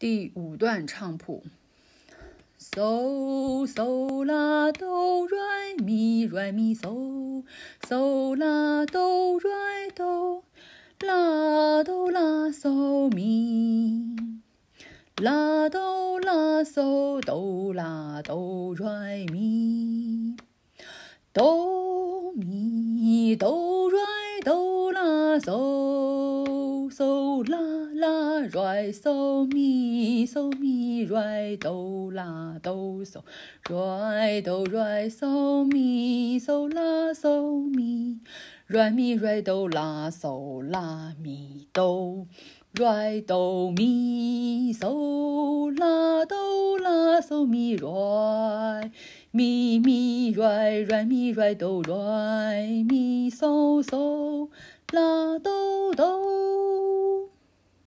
第五段唱谱：嗦嗦拉哆，软咪软咪嗦，嗦拉哆软哆，拉哆拉嗦咪，拉哆拉嗦哆拉哆软咪，哆咪哆软哆拉嗦。哆来咪嗦咪哆来哆拉哆嗦，来哆来嗦咪嗦拉嗦咪，哆咪哆来拉嗦拉咪哆，来哆咪嗦拉哆拉嗦咪哆，咪咪来哆咪哆来咪嗦嗦拉哆哆。